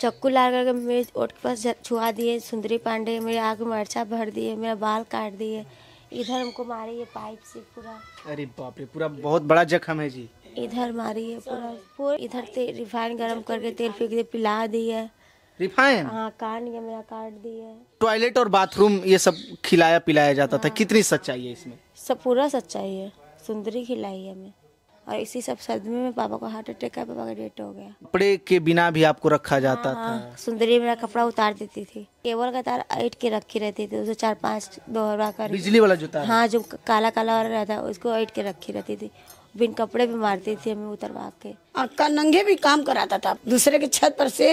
चक्कू लाल करके मेरे ओट के पास छुआ दिए सुंदरी पांडे मेरे आग में मरचा भर दिए मेरा बाल काट दिए इधर हमको मारी है पाइप से पूरा अरे बाप रे पूरा बहुत बड़ा जख्म है जी इधर मारी है पूरा पूरा इधर तेल रिफाइन गरम करके तेल फेंक दे पिला है रिफाइन हाँ कान ये मेरा काट दिए टॉयलेट और बाथरूम ये सब खिलाया पिलाया जाता हाँ। था कितनी सच्चाई है इसमें सब पूरा सच्चाई है सुंदरी खिलाई है हमें और इसी सब सर्दी में पापा को हार्ट अटैक का पापा का डेट हो गया कपड़े के बिना भी आपको रखा जाता हाँ, था हाँ, सुंदरी मेरा कपड़ा उतार देती थी टेबल का तार ऐट के रखी रहती थी उसे चार पाँच दोहरा कर बिजली वाला जो हाँ जो काला काला वाला रहता उसको ऐट के रखी रहती थी बिन कपड़े भी मारती थी हमें उतरवा के अक्का नंगे भी काम कराता था दूसरे के छत पर से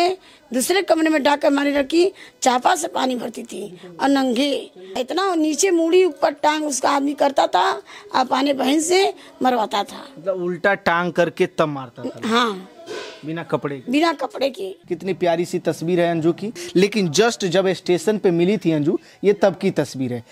दूसरे कमरे में डाक मारी रखी चापा से पानी भरती थी और नंगे इतना नीचे मुड़ी ऊपर टांग उसका आदमी करता था और पानी बहन से मरवाता था मतलब उल्टा टांग करके तब मारता था हाँ बिना कपड़े बिना कपड़े की कितनी प्यारी सी तस्वीर है अंजू की लेकिन जस्ट जब स्टेशन पे मिली थी अंजू ये तब की तस्वीर है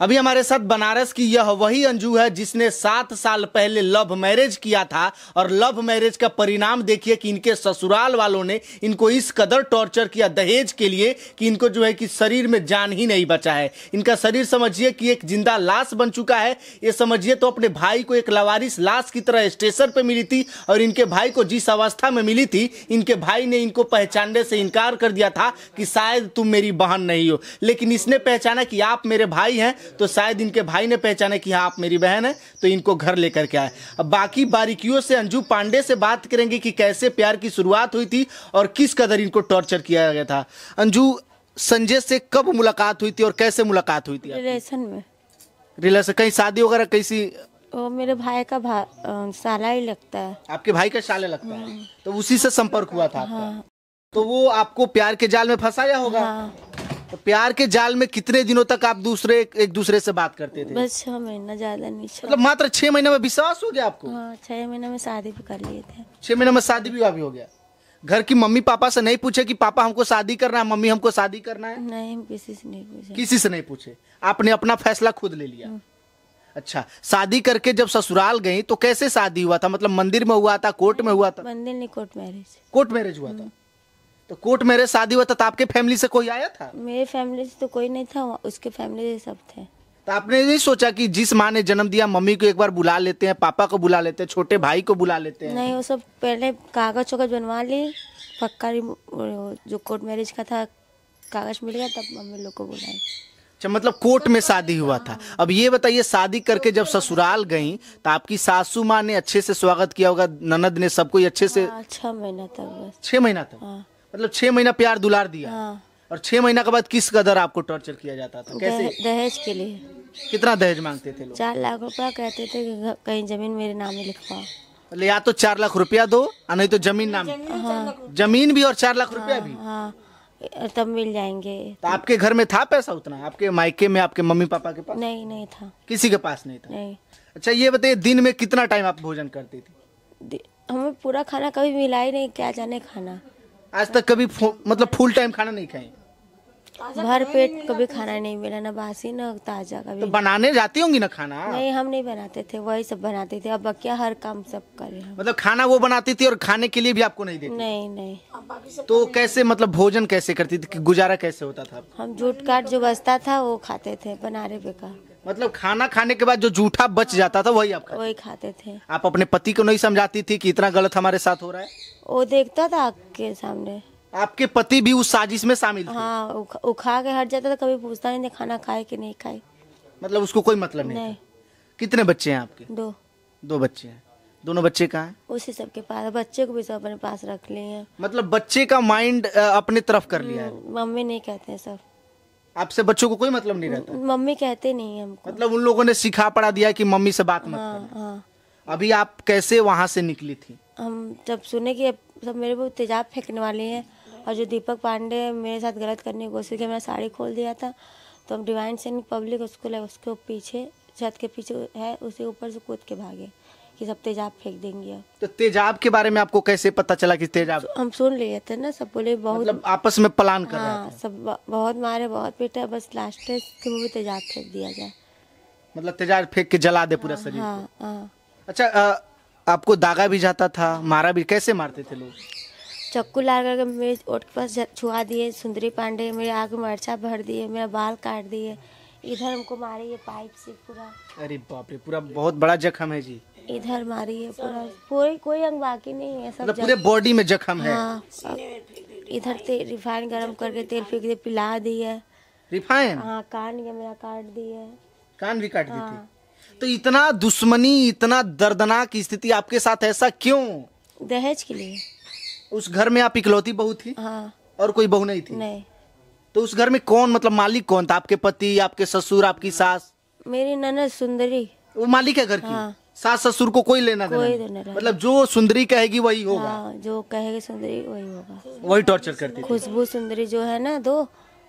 अभी हमारे साथ बनारस की यह वही अंजू है जिसने सात साल पहले लव मैरिज किया था और लव मैरिज का परिणाम देखिए कि इनके ससुराल वालों ने इनको इस कदर टॉर्चर किया दहेज के लिए कि इनको जो है कि शरीर में जान ही नहीं बचा है इनका शरीर समझिए कि एक जिंदा लाश बन चुका है ये समझिए तो अपने भाई को एक लवारिस लाश की तरह स्टेशन पर मिली थी और इनके भाई को जिस अवस्था में मिली थी इनके भाई ने इनको पहचानने से इनकार कर दिया था कि शायद तुम मेरी बहन नहीं हो लेकिन इसने पहचाना कि आप मेरे भाई हैं तो शायद इनके भाई ने पहचाने कि हाँ आप मेरी बहन है तो इनको घर लेकर के आए अब बाकी बारीकियों से अंजू पांडे से बात करेंगे कि कैसे प्यार की शुरुआत हुई थी और किस कदर इनको टॉर्चर किया गया था अंजू संजय से कब मुलाकात हुई थी और कैसे मुलाकात हुई थी रिलेशन में रिलेशन कहीं शादी वगैरह कैसी वो मेरे भाई का भा, साला ही लगता है आपके भाई का साला लगता है हम्म। तो उसी से संपर्क हुआ था आपका हाँ। तो वो आपको प्यार के जाल में फंसाया होगा हाँ। तो प्यार के जाल में कितने दिनों तक आप दूसरे एक दूसरे से बात करते थे बस छह महीना ज्यादा नहीं मतलब मात्र छह महीने में विश्वास हो गया आपको हाँ, छह महीने में शादी भी कर लिए थे छह महीने में शादी भी अभी हो गया घर की मम्मी पापा से नहीं पूछे कि पापा हमको शादी करना है मम्मी हमको शादी करना है नहीं किसी से नहीं पूछे किसी से नहीं पूछे आपने अपना फैसला खुद ले लिया अच्छा शादी करके जब ससुराल गई तो कैसे शादी हुआ था मतलब मंदिर में हुआ था कोर्ट में हुआ था मंदिर नहीं कोर्ट मैरिज कोर्ट मैरिज हुआ था तो कोर्ट मेरे शादी हुआ था तो आपके फैमिली से कोई आया था मेरे फैमिली से तो कोई नहीं था उसके फैमिली से सब थे तो आपने नहीं सोचा कि जिस माँ ने जन्म दिया मम्मी को एक बार बुला लेते हैं पापा को बुला लेते हैं छोटे भाई को बुला लेते हैं नहीं वो सब पहले कागज वगज बनवा ली पक्का जो कोर्ट मैरिज का था कागज मिल गया तब मम्मी लोग को बुलाए अच्छा मतलब कोर्ट में शादी हुआ था अब ये बताइए शादी करके जब ससुराल गई तो आपकी सासू माँ ने अच्छे से स्वागत किया होगा ननद ने सब कोई अच्छे से हाँ, छह महीना तक छह महीना तक हाँ। मतलब छह महीना प्यार दुलार दिया हाँ। और छह महीना के बाद किस कदर आपको टॉर्चर किया जाता था कैसे दहेज के लिए कितना दहेज मांगते थे लोग चार लाख रुपया कहते थे कि कहीं जमीन मेरे नाम में लिखवाओ मतलब या तो चार लाख रुपया दो और नहीं तो जमीन नाम हाँ। जमीन भी और चार लाख हाँ, रुपया भी हाँ। तब मिल जाएंगे तो आपके घर में था पैसा उतना आपके मायके में आपके मम्मी पापा के पास नहीं नहीं था किसी के पास नहीं था नहीं अच्छा ये बताइए दिन में कितना टाइम आप भोजन करती थी हमें पूरा खाना कभी मिला ही नहीं क्या जाने खाना आज तक कभी मतलब फुल टाइम खाना नहीं खाए भर पेट कभी खाना नहीं मिला ना बासी ना ताजा कभी तो बनाने जाती होंगी ना खाना नहीं हम नहीं बनाते थे वही सब बनाते थे अब क्या हर काम सब करे मतलब खाना वो बनाती थी और खाने के लिए भी आपको नहीं देती नहीं नहीं तो कैसे मतलब भोजन कैसे करती थी गुजारा कैसे होता था हम जूट काट जो बचता था वो खाते थे बनारे पे का मतलब खाना खाने के बाद जो जूठा बच जाता था वही आप वही खाते थे आप अपने पति को नहीं समझाती थी कि इतना गलत हमारे साथ हो रहा है वो देखता था आपके सामने आपके पति भी उस साजिश में शामिल हाँ उखा के हट जाता था कभी पूछता नहीं खाना खाए कि नहीं खाए मतलब उसको कोई मतलब नहीं, नहीं। कितने बच्चे हैं आपके दो दो बच्चे हैं दोनों बच्चे कहाँ हैं उसी सबके पास बच्चे को भी सब अपने पास रख लिए हैं मतलब बच्चे का माइंड अपने तरफ कर लिया है हम्म, मम्मी नहीं कहते सब आपसे बच्चों को कोई मतलब नहीं रहता मम्मी कहते नहीं हमको मतलब उन लोगों ने सिखा पढ़ा दिया कि मम्मी से बात मत हाँ, हाँ। अभी आप कैसे वहाँ से निकली थी हम जब सुने कि सब मेरे को तेजाब फेंकने वाले हैं और जो दीपक पांडे मेरे साथ गलत करने की कोशिश की मैंने साड़ी खोल दिया था तो हम डिवाइन सैनिक पब्लिक स्कूल है उसके पीछे छत के पीछे है उसी ऊपर से कूद के भागे कि सब तेजाब फेंक देंगे तो तेजाब के बारे में आपको कैसे पता चला कि तेजाब हम सुन लिए थे ना सब बोले बहुत मतलब आपस में प्लान कर हाँ, सब बहुत मारे बहुत पीटा बस लास्ट में तेजाब फेंक दिया जाए मतलब तेजाब फेंक के जला दे पूरा हाँ, शरीर हाँ, हाँ। अच्छा आपको दागा भी जाता था मारा भी कैसे मारते थे लोग चक्कू ला कर मेरे ओट के पास छुआ दिए सुंदरी पांडे मेरे आग में मरचा भर दिए मेरा बाल काट दिए इधर हमको मारे ये पाइप से पूरा अरे बाप रे पूरा बहुत बड़ा जख्म है जी इधर मारी है पूरा कोई कोई अंग बाकी नहीं है सब मतलब पूरे बॉडी में जख्म है हाँ, इधर ते रिफाइन गरम करके तेल फेंक दे पिला दी है रिफाइन हाँ कान ये मेरा काट दी है कान भी काट दी हाँ। तो इतना दुश्मनी इतना दर्दनाक स्थिति आपके साथ ऐसा क्यों दहेज के लिए उस घर में आप इकलौती बहू थी हाँ और कोई बहू नहीं थी नहीं तो उस घर में कौन मतलब मालिक कौन था आपके पति आपके ससुर आपकी सास मेरी ननद सुंदरी वो मालिक है घर की हाँ। सास ससुर को कोई लेना कोई देना मतलब नहीं। मतलब जो सुंदरी कहेगी वही होगा हाँ, जो कहेगी सुंदरी वही होगा वही टॉर्चर करती है खुशबू सुंदरी जो है ना दो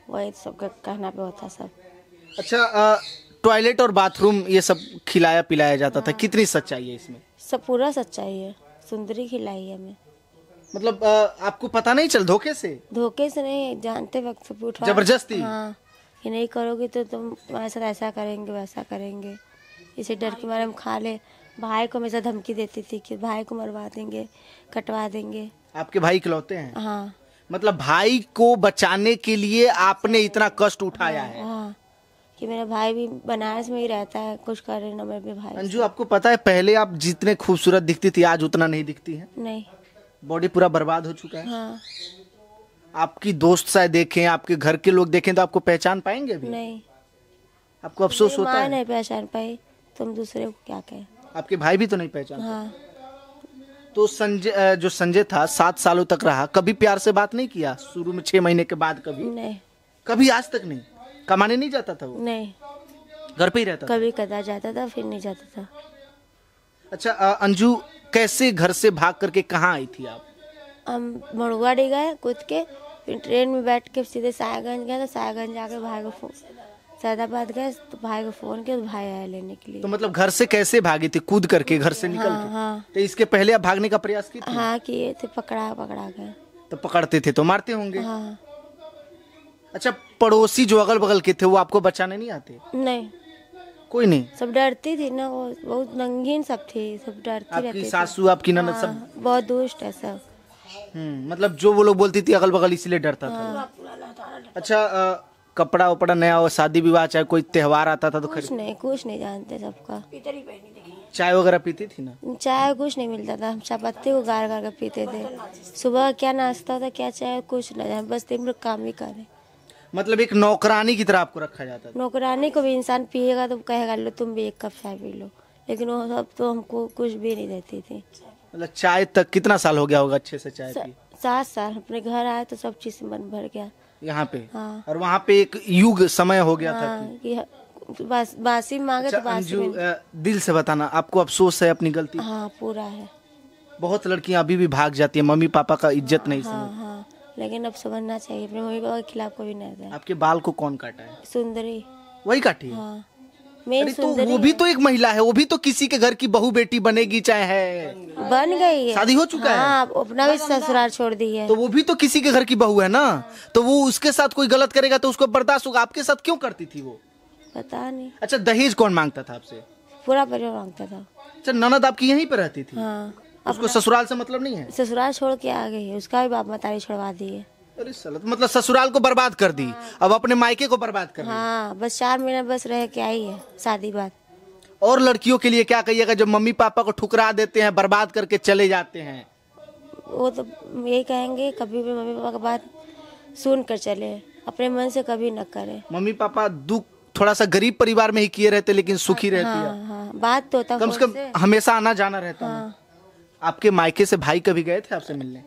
वही सबका कहना पे होता सब अच्छा अ, टॉयलेट और बाथरूम ये सब खिलाया पिलाया जाता था हाँ। कितनी सच्चाई है इसमें सब पूरा सच्चाई है सुंदरी खिलाई है हमें मतलब आ, आपको पता नहीं चल धोखे से धोखे से नहीं जानते वक्त जबरदस्ती? हाँ कि नहीं करोगे तो तुम हमारे साथ ऐसा करेंगे वैसा करेंगे इसे डर के मारे हम खा ले भाई को हमेशा धमकी देती थी कि भाई को मरवा देंगे कटवा देंगे आपके भाई इकलौते हैं हाँ मतलब भाई को बचाने के लिए आपने इतना कष्ट उठाया हाँ, है हाँ कि मेरा भाई भी बनारस में ही रहता है कुछ कर ना मेरे भाई अंजू आपको पता है पहले आप जितने खूबसूरत दिखती थी आज उतना नहीं दिखती है नहीं बॉडी पूरा बर्बाद हो चुका है हाँ आपकी दोस्त शायद देखें आपके घर के लोग देखें तो आपको पहचान पाएंगे भी नहीं आपको अफसोस होता है नहीं पहचान पाई तो हम दूसरे को क्या कहें आपके भाई भी तो नहीं पहचान हाँ तो संजय जो संजय था सात सालों तक रहा कभी प्यार से बात नहीं किया शुरू में छह महीने के बाद कभी नहीं कभी आज तक नहीं कमाने नहीं जाता था वो नहीं घर पे ही रहता कभी कदा जाता था फिर नहीं जाता था अच्छा अंजू कैसे घर से भाग करके कहाँ आई थी आप हम मड़ुआ गए कूद के फिर ट्रेन में बैठ के सीधे सायागंज गए तो सायागंज जाके भाग सैदाबाद गए तो भाई को फोन किया तो भाई आया लेने के लिए तो मतलब घर से कैसे भागी थी कूद करके घर से निकल हाँ, हाँ। तो इसके पहले आप भागने का प्रयास की थी? हाँ किए थे पकड़ा पकड़ा गए तो पकड़ते थे तो मारते होंगे हाँ। अच्छा पड़ोसी जो अगल बगल के थे वो आपको बचाने नहीं आते नहीं कोई नहीं सब डरती थी ना वो बहुत नंगीन सब थे सब डरती सासू आपकी ननद सब हाँ, बहुत दुष्ट है सब हम्म, मतलब जो वो लोग बोलती थी अगल बगल इसीलिए डरता था हाँ। अच्छा कपड़ा उपड़ा नया हो शादी विवाह चाहे कोई त्योहार आता था तो कुछ नहीं कुछ नहीं जानते सबका चाय वगैरह पीती थी ना चाय कुछ नहीं मिलता था हम चापत्ती को गार गार कर पीते थे सुबह क्या नाश्ता था क्या चाय कुछ न जाए बस दिन काम ही करे मतलब एक नौकरानी की तरह आपको रखा जाता था नौकरानी को भी इंसान पिएगा तो कहेगा लो तुम भी एक कप चाय पी लो लेकिन वो सब तो हमको कुछ भी नहीं देती थी मतलब चाय तक कितना साल हो गया होगा अच्छे से चाय सात साल अपने घर आए तो सब चीज़ मन भर गया यहाँ पे हाँ। और वहाँ पे एक युग समय हो गया हाँ, था बासी मांगे तो अच्छा, बासी दिल से बताना आपको अफसोस है अपनी गलती हाँ पूरा है बहुत लड़कियाँ अभी भी भाग जाती है मम्मी पापा का इज्जत नहीं हाँ, हाँ, लेकिन अब समझना चाहिए अपने मम्मी पापा के खिलाफ कभी नहीं आपके बाल को कौन काटा है सुंदरी वही काटी है हाँ। अरे तो वो भी तो एक महिला है वो भी तो किसी के घर की बहू बेटी बनेगी चाहे बन गई है शादी हो चुका हाँ, है अपना भी ससुराल छोड़ दी है तो वो भी तो किसी के घर की बहू है ना तो वो उसके साथ कोई गलत करेगा तो उसको बर्दाश्त होगा आपके साथ क्यों करती थी वो पता नहीं अच्छा दहेज कौन मांगता था आपसे पूरा परिवार मांगता था अच्छा ननद आपकी यही पे रहती थी हाँ, उसको ससुराल से मतलब नहीं है ससुराल छोड़ के आ गई है उसका भी बाप मतारी छोड़वा दी है अरे तो मतलब ससुराल को बर्बाद कर दी हाँ। अब अपने मायके को बर्बाद कर हाँ बस चार महीना बस रह के आई है शादी बाद और लड़कियों के लिए क्या कहिएगा जब मम्मी पापा को ठुकरा देते हैं बर्बाद करके चले जाते हैं वो तो यही कहेंगे कभी भी मम्मी पापा की बात सुन कर चले अपने मन से कभी न करे मम्मी पापा दुख थोड़ा सा गरीब परिवार में ही किए रहते लेकिन सुखी हाँ, रहती हाँ, है हाँ, बात तो कम से कम हमेशा आना जाना रहता हाँ। आपके मायके से भाई कभी गए थे आपसे मिलने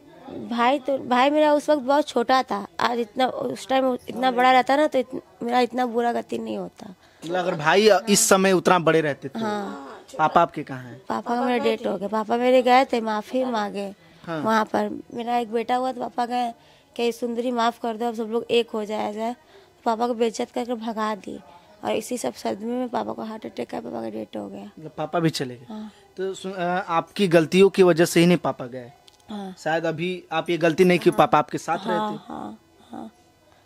भाई तो भाई मेरा उस वक्त बहुत छोटा था आज इतना उस टाइम इतना बड़ा रहता ना तो इत, मेरा इतना बुरा गति नहीं होता मतलब अगर भाई इस समय उतना बड़े रहते तो हाँ पापा आपके कहा है पापा का मेरा डेट हो गया पापा मेरे गए थे माफी मांगे हाँ। वहाँ पर मेरा एक बेटा हुआ तो पापा गए कि सुंदरी माफ कर दो अब सब लोग एक हो जाया जाए तो पापा को बेचत करके भगा दी और इसी सब सदमे में पापा को हार्ट अटैक का पापा का डेट हो गया मतलब पापा भी चले गए हाँ। तो आपकी गलतियों की वजह से ही नहीं पापा गए हाँ। शायद अभी आप ये गलती नहीं की हाँ। पापा आपके साथ हाँ, रहते हाँ, हाँ।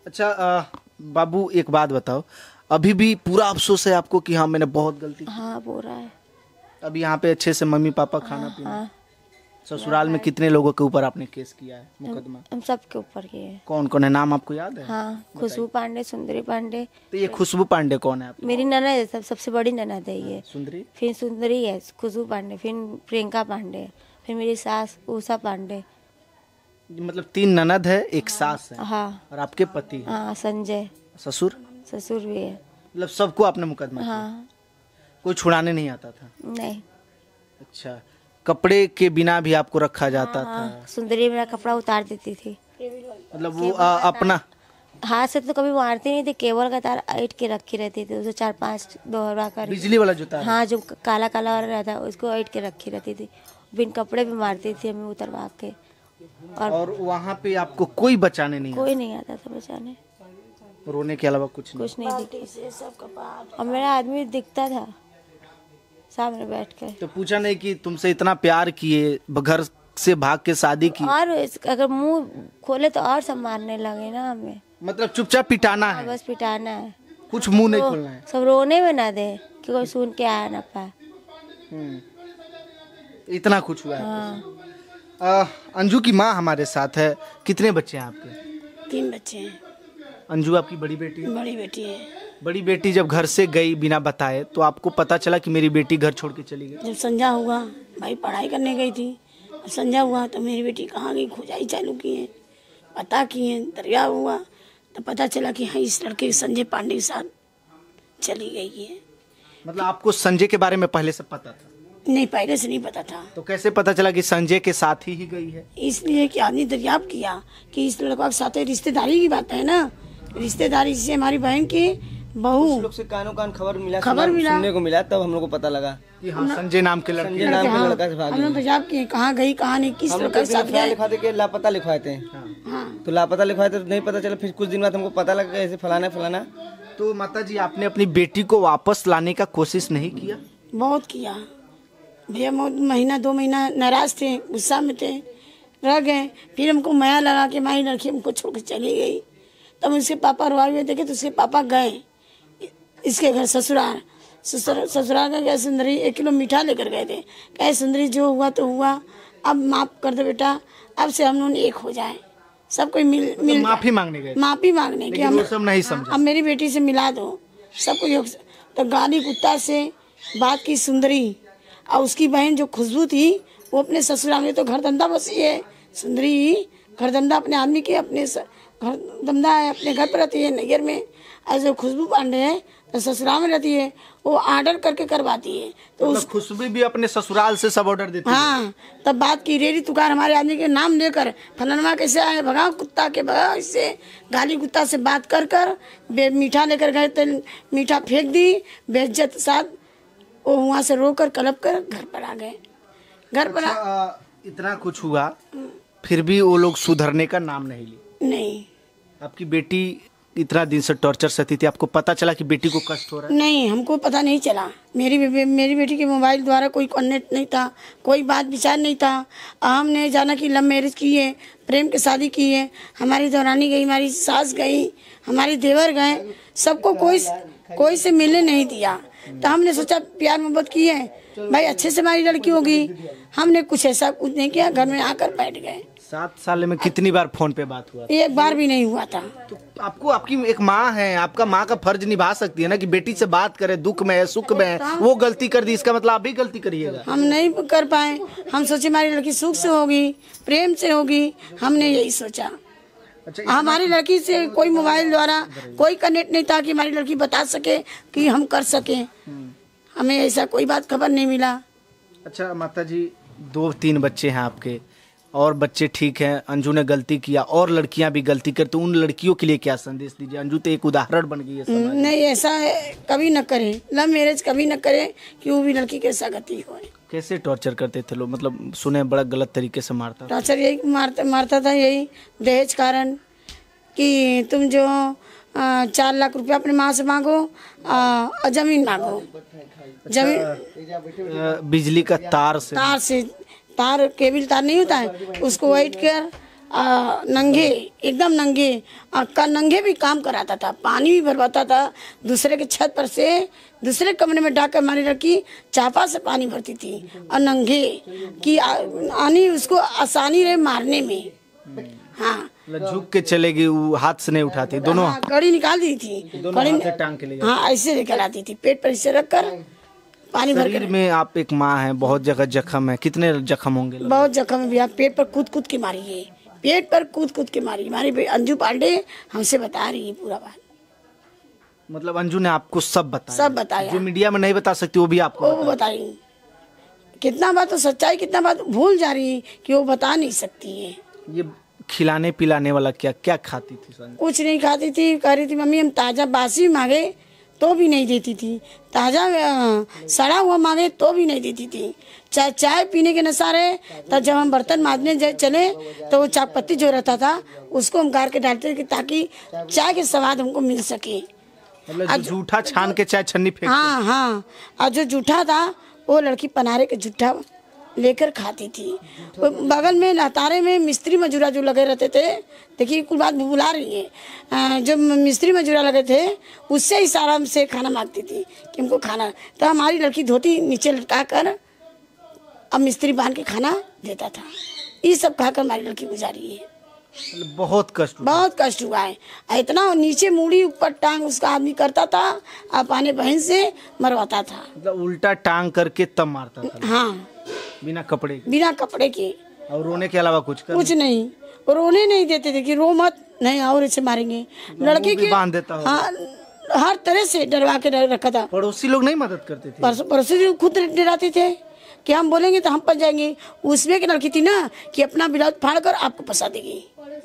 अच्छा बाबू एक बात बताओ अभी भी पूरा अफसोस है आपको कि हाँ मैंने बहुत गलती हाँ बोल रहा है अभी यहाँ पे अच्छे से मम्मी पापा हाँ, खाना हाँ, पीना हाँ। ससुराल में कितने लोगों के ऊपर आपने केस किया है मुकदमा हम सबके ऊपर किए कौन कौन है नाम आपको याद है हाँ, खुशबू पांडे सुंदरी पांडे तो ये खुशबू पांडे कौन है मेरी ननद है सबसे बड़ी ननद है ये सुंदरी फिर सुंदरी है खुशबू पांडे फिर प्रियंका पांडे फिर मेरी सास उषा पांडे मतलब तीन ननद है एक हाँ, सास है हाँ और आपके पति हाँ संजय ससुर ससुर भी है मतलब सबको आपने मुकदमा हाँ कोई छुड़ाने नहीं आता था नहीं अच्छा कपड़े के बिना भी आपको रखा जाता हाँ, था हाँ। सुंदरी मेरा कपड़ा उतार देती थी मतलब वो आ, अपना हाथ से तो कभी मारती नहीं थी केबल का तार ऐट के रखी रहती थी उसे चार पाँच दोहरा कर बिजली वाला जो हाँ जो काला काला वाला रहता उसको ऐट के रखी रहती थी बिन कपड़े भी मारती थी हमें उतरवा के और, और वहाँ पे आपको कोई बचाने नहीं कोई नहीं आता था बचाने रोने के अलावा कुछ नहीं कुछ नहीं दिखता और मेरा आदमी दिखता था सामने बैठ कर तो पूछा नहीं कि तुमसे इतना प्यार किए घर से भाग के शादी की और अगर मुंह खोले तो और सब मारने लगे ना हमें मतलब चुपचाप पिटाना हाँ, है बस पिटाना है कुछ मुंह नहीं खोलना है सब रोने में ना दे कि कोई सुन के आया ना पाए हम्म। इतना कुछ हुआ है हाँ। अंजू की माँ हमारे साथ है कितने बच्चे हैं आपके तीन बच्चे हैं अंजू आपकी बड़ी बेटी है बड़ी बेटी है बड़ी बेटी जब घर से गई बिना बताए तो आपको पता चला कि मेरी बेटी घर छोड़ के चली गई जब संजा हुआ भाई पढ़ाई करने गई थी संजा हुआ तो मेरी बेटी कहाँ गई खुजाई चालू की है पता किए दरिया हुआ तो पता चला कि हाँ इस लड़के संजय पांडे के साथ चली गई है मतलब आपको संजय के बारे में पहले से पता था नहीं पहले से नहीं पता था तो कैसे पता चला कि संजय के साथ ही, ही गई है इसलिए कि आदमी दरिया किया कि इस लड़का के साथ रिश्तेदारी की बात है ना रिश्तेदारी से हमारी बहन की बहू लोग से कानों कान खबर मिला खबर मिला सुनने को मिला तब हम लोग को पता लगा हाँ, संजय नाम के लड़के नाम के हाँ। लड़का से भाग के कहाँ गई कहाँ नहीं किस लड़का के साथ हाँ। तो लापता लिखवाए थे तो लापता लिखवाए थे नहीं पता चला फिर कुछ दिन बाद हमको पता लगा ऐसे फलाना फलाना तो माता जी आपने अपनी बेटी को वापस लाने का कोशिश नहीं किया बहुत किया भैया हम महीना दो महीना नाराज थे गुस्सा में थे रह गए फिर हमको माया लगा कि माई लड़की हमको छोड़ के चली गई तब उसके पापा रुआ हुए देखे तो उसके पापा गए इसके घर ससुराल ससुर ससुराल का गए सुंदरी एक किलो मीठा लेकर गए थे कहे सुंदरी जो हुआ तो हुआ अब माफ़ कर दो बेटा अब से हम लोग एक हो जाए सब कोई मिल तो मिल तो माफी मांगने गए माफी मांगने की हम सब नहीं समझा अब मेरी बेटी से मिला दो सबको तो गाली कुत्ता से बात की सुंदरी और उसकी बहन जो खुशबू थी वो अपने ससुराल में तो घर धंधा बसी है सुंदरी घर धंधा अपने आदमी के अपने घर धंधा है अपने घर पर रहती है नैयर में और जो खुशबू पांडे है तो ससुराल में रहती है वो ऑर्डर करके करवाती है तो मतलब उस खुशबू भी अपने ससुराल से सब ऑर्डर देती हाँ है। तब बात की रेडी तुकार हमारे आदमी के नाम लेकर फलनवा कैसे आए भगा कुत्ता के भगा इससे गाली कुत्ता से बात कर कर मीठा लेकर गए तो मीठा फेंक दी बेज्जत साथ वो वहाँ से रोकर कर कलप कर घर पर आ गए घर पर आ... अच्छा, इतना कुछ हुआ फिर भी वो लोग सुधरने का नाम नहीं लिए नहीं आपकी बेटी इतना दिन से टॉर्चर सती थी आपको पता चला कि बेटी को कष्ट हो रहा है नहीं हमको पता नहीं चला मेरी मेरी बेटी के मोबाइल द्वारा कोई कनेक्ट नहीं था कोई बात विचार नहीं था हमने जाना कि लव मैरिज है प्रेम के शादी की है हमारी दौरानी गई हमारी सास गई हमारे देवर गए सबको कोई कोई से मिलने नहीं दिया तो हमने सोचा प्यार मोहब्बत की है भाई अच्छे से हमारी लड़की होगी हमने कुछ ऐसा कुछ नहीं किया घर में आकर बैठ गए सात साल में कितनी बार फोन पे बात हुआ एक बार भी नहीं हुआ था तो आपको आपकी एक माँ है आपका माँ का फर्ज निभा सकती है ना कि बेटी से बात करे दुख में है सुख में है हाँ। वो गलती कर दी इसका मतलब आप भी गलती करिएगा हम नहीं कर पाए हम सोचे हमारी लड़की सुख से होगी प्रेम से होगी हमने यही सोचा अच्छा हमारी लड़की से कोई मोबाइल द्वारा कोई कनेक्ट नहीं था कि हमारी लड़की बता सके कि हम कर सके हम्म। हमें ऐसा कोई बात खबर नहीं मिला अच्छा माता जी दो तीन बच्चे हैं आपके और बच्चे ठीक हैं अंजू ने गलती किया और लड़कियां भी गलती करती तो उन लड़कियों के लिए क्या संदेश दीजिए अंजू तो एक उदाहरण बन गई है नहीं ऐसा है कभी न करें लव मैरिज कभी न करें कि वो भी लड़की कैसा गति हो कैसे टॉर्चर करते थे लोग मतलब सुने बड़ा गलत तरीके से मारता टॉर्चर यही मारता मारता था यही दहेज कारण कि तुम जो चार लाख रुपया अपने माँ से मांगो और जमीन मांगो जमीन अच्छा, बिजली का तार से तार से तार केबिल तार नहीं होता है उसको वाइट कर आ, नंगे एकदम नंगे का नंगे भी काम कराता था पानी भी भरवाता था दूसरे के छत पर से दूसरे कमरे में डाकर मारी रखी चापा से पानी भरती थी और नंगे की आनी उसको आसानी रहे मारने में हाँ मतलब झुक के चलेगी वो हाथ से नहीं उठाती दोनों गड़ी हाँ, कड़ी निकाल दी थी कड़ी हाँ ऐसे निकल आती थी पेट पर ऐसे रख कर पानी भर शरीर में आप एक माँ है बहुत जगह जख्म है कितने जख्म होंगे बहुत जख्म है भैया पेट पर कूद कूद के मारी है पेट पर कूद कूद के मारी हमारी अंजू पांडे हमसे बता रही है पूरा बात मतलब अंजू ने आपको सब बताया सब बताया जो मीडिया में नहीं बता सकती वो भी आपको वो बताई कितना बात तो सच्चाई कितना बात भूल जा रही है कि वो बता नहीं सकती है ये खिलाने पिलाने वाला क्या क्या खाती थी कुछ नहीं खाती थी कह रही थी मम्मी हम ताज़ा बासी मांगे तो भी नहीं देती थी ताज़ा सड़ा हुआ मांगे तो भी नहीं देती थी चाहे चाय पीने के नशा रहे तब जब हम बर्तन माँजने चले तो वो चाक पत्ती जो रहता था उसको हम गार के डालते थे ताकि चाय के स्वाद हमको मिल सके मतलब जूठा छान के चाय छन्नी हाँ हाँ और जो जूठा था वो लड़की पनारे के जूठा लेकर खाती थी बगल में लतारे में मिस्त्री मजूरा जो लगे रहते थे देखिए कुल बात बुला रही है जो मिस्त्री मजूरा लगे थे उससे ही सारा हमसे खाना मांगती थी कि हमको खाना तो हमारी लड़की धोती नीचे लटका कर अब मिस्त्री बांध के खाना देता था ये सब खाकर हमारी लड़की गुजारी है बहुत कष्ट बहुत कष्ट हुआ है इतना नीचे मुड़ी ऊपर टांग उसका आदमी करता था अपने बहन से मरवाता था मतलब उल्टा टांग करके तब मारता था हाँ बिना कपड़े के बिना कपड़े के और रोने के अलावा कुछ कर कुछ नहीं रोने नहीं देते थे कि रो मत नहीं और इसे मारेंगे मतलब लड़की की बांध देता हाँ हर तरह से डरवा के रखा था पड़ोसी लोग नहीं मदद करते थे पड़ोसी लोग खुद डराते थे कि हम बोलेंगे तो हम पस जाएंगे उसमें की लड़की थी ना कि अपना ब्लाउज फाड़ कर आपको फंसा देगी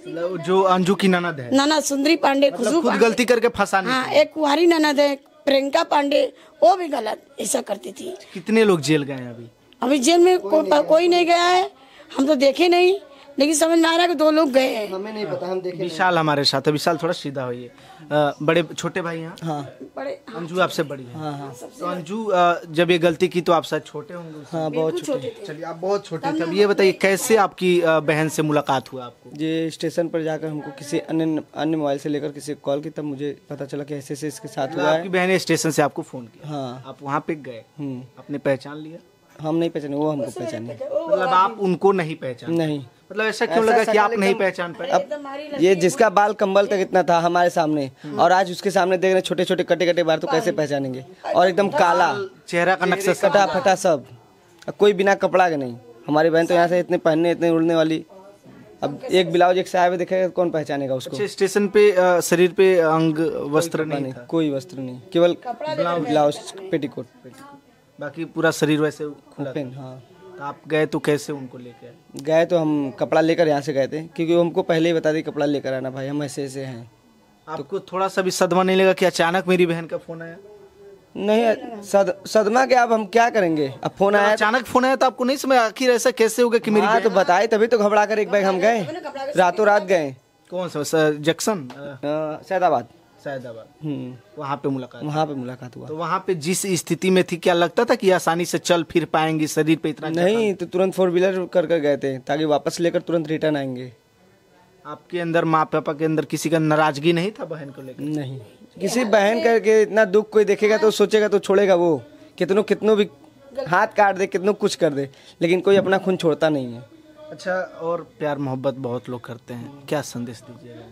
मतलब जो अंजू की ननद है नाना सुंदरी पांडे मतलब खुद गलती करके फंसा हाँ एक कुआरी ननद है प्रियंका पांडे वो भी गलत ऐसा करती थी कितने लोग जेल गए अभी अभी जेल में कोई, को, नहीं, कोई नहीं गया है हम तो देखे नहीं लेकिन समझ में आ रहा है कि दो लोग गए हैं हमें नहीं पता हम देखे विशाल हमारे साथ है विशाल थोड़ा सीधा होइए बड़े छोटे भाई हैं हाँ। बड़े हाँ। अंजू आपसे बड़ी है हाँ, तो अंजू जब ये गलती की तो आप शायद छोटे होंगे हाँ बहुत छोटे चलिए आप बहुत छोटे थे ये बताइए कैसे आपकी बहन से मुलाकात हुआ आपको ये स्टेशन पर जाकर हमको किसी अन्य अन्य मोबाइल से लेकर किसी कॉल की तब मुझे पता चला की ऐसे ऐसे इसके साथ मतलब हुआ आपकी बहन ने स्टेशन से आपको फोन किया हाँ आप वहाँ पे गए हम्म। आपने पहचान लिया हम नहीं पहचाने वो हमको पहचाने मतलब आप उनको नहीं पहचान नहीं मतलब ऐसा क्यों लगा कि आप नहीं पहचान पाए अब ये जिसका बाल कंबल तक इतना था हमारे सामने हम्म। और आज उसके सामने देख रहे छोटे छोटे कटे कटे बाल तो कैसे पहचानेंगे और एकदम काला चेहरा का नक्शा कटा फटा सब कोई बिना कपड़ा के नहीं हमारी बहन तो यहाँ से इतने पहनने इतने उड़ने वाली अब एक ब्लाउज एक साहब में देखेगा कौन पहचानेगा उसको अच्छा, स्टेशन पे आ, शरीर पे अंग वस्त्र नहीं, नहीं कोई वस्त्र नहीं केवल ब्लाउज पेटीकोट बाकी पूरा शरीर वैसे खुला ओपन हाँ तो आप गए तो कैसे उनको लेकर आए गए तो हम कपड़ा लेकर यहाँ से गए थे क्योंकि हमको पहले ही बता दी कपड़ा लेकर आना भाई हम ऐसे ऐसे हैं तो आपको तो, थोड़ा सा भी सदमा नहीं लगा कि अचानक मेरी बहन का फोन आया नहीं सद, सदमा के आप हम क्या करेंगे अब फोन आया तो- अचानक फोन आया तो आपको नहीं समझ आखिर ऐसा कैसे होगा कि मेरी हाँ, तो बताए तभी तो घबरा कर एक बैग हम गए रातों रात गए कौन सा जैक्सन हाँ, सैदाबाद सैदाबाद हम्म। वहाँ पे मुलाकात वहाँ पे मुलाकात हुआ तो वहाँ पे जिस स्थिति में थी क्या लगता था कि आसानी से चल फिर पाएंगे शरीर पे इतना नहीं तो तुरंत फोर व्हीलर कर कर गए थे ताकि वापस लेकर तुरंत रिटर्न आएंगे आपके अंदर माँ पापा के अंदर किसी का नाराजगी नहीं था बहन को लेकर नहीं किसी बहन करके इतना दुख कोई देखेगा तो सोचेगा तो छोड़ेगा वो कितनों कितनों भी हाथ काट दे कितनों कुछ कर दे लेकिन कोई अपना खून छोड़ता नहीं है अच्छा और प्यार मोहब्बत बहुत लोग करते हैं क्या संदेश दीजिएगा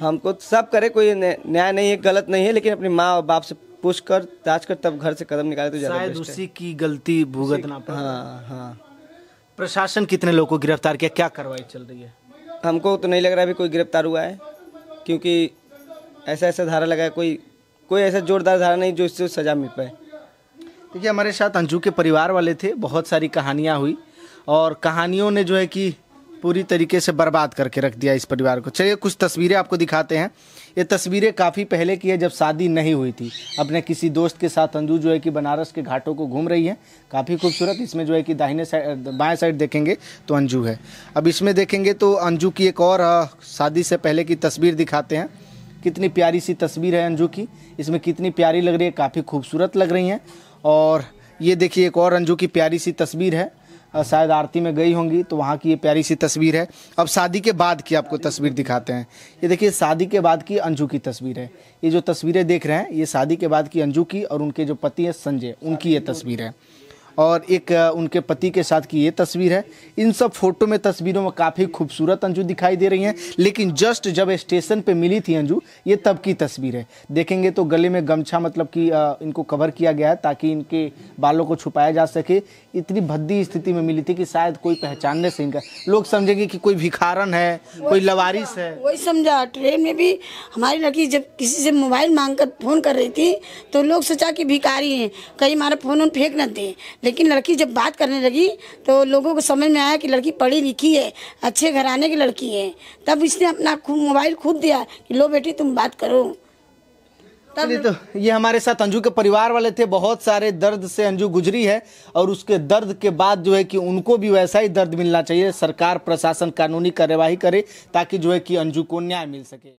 हमको तो सब करे कोई न्याय नहीं है गलत नहीं है लेकिन अपनी माँ और बाप से पूछ कर जाँच कर तब घर से कदम निकाले तो शायद उसी की गलती भुगतना हाँ हाँ प्रशासन कितने लोगों को गिरफ्तार किया क्या कार्रवाई चल रही है हमको तो नहीं लग रहा अभी कोई गिरफ्तार हुआ है क्योंकि ऐसा ऐसा धारा लगा है कोई कोई ऐसा जोरदार धारा नहीं जो इससे सजा मिल पाए देखिए हमारे साथ अंजू के परिवार वाले थे बहुत सारी कहानियाँ हुई और कहानियों ने जो है कि पूरी तरीके से बर्बाद करके रख दिया इस परिवार को चलिए कुछ तस्वीरें आपको दिखाते हैं ये तस्वीरें काफ़ी पहले की है जब शादी नहीं हुई थी अपने किसी दोस्त के साथ अंजू जो है कि बनारस के घाटों को घूम रही है काफ़ी खूबसूरत इसमें जो है कि दाहिने साइड बाएँ साइड देखेंगे तो अंजू है अब इसमें देखेंगे तो अंजू की एक और शादी से पहले की तस्वीर दिखाते हैं कितनी प्यारी सी तस्वीर है अंजू की इसमें कितनी प्यारी लग रही है काफ़ी खूबसूरत लग रही हैं और ये देखिए एक और अंजू की प्यारी सी तस्वीर है शायद आरती में गई होंगी तो वहाँ की ये प्यारी सी तस्वीर है अब शादी के बाद की आपको तस्वीर दिखाते हैं ये देखिए शादी के बाद की अंजू की तस्वीर है ये जो तस्वीरें देख रहे हैं ये शादी के बाद की अंजू की और उनके जो पति हैं संजय उनकी ये तस्वीर है और एक उनके पति के साथ की ये तस्वीर है इन सब फोटो में तस्वीरों में काफ़ी खूबसूरत अंजू दिखाई दे रही हैं लेकिन जस्ट जब स्टेशन पे मिली थी अंजू ये तब की तस्वीर है देखेंगे तो गले में गमछा मतलब कि इनको कवर किया गया है ताकि इनके बालों को छुपाया जा सके इतनी भद्दी स्थिति में मिली थी कि शायद कोई पहचानने से इनका लोग समझेंगे कि कोई भिखारन है कोई लवारिस है वही समझा ट्रेन में भी हमारी लड़की जब किसी से मोबाइल मांग कर फ़ोन कर रही थी तो लोग सोचा कि भिखारी हैं कहीं हमारा फ़ोन फेंक न दें लेकिन लड़की जब बात करने लगी तो लोगों को समझ में आया कि लड़की पढ़ी लिखी है अच्छे घराने की लड़की है तब इसने अपना मोबाइल खुद दिया कि लो बेटी तुम बात करो तो ये हमारे साथ अंजू के परिवार वाले थे बहुत सारे दर्द से अंजू गुजरी है और उसके दर्द के बाद जो है कि उनको भी वैसा ही दर्द मिलना चाहिए सरकार प्रशासन कानूनी कार्यवाही करे ताकि जो है कि अंजू को न्याय मिल सके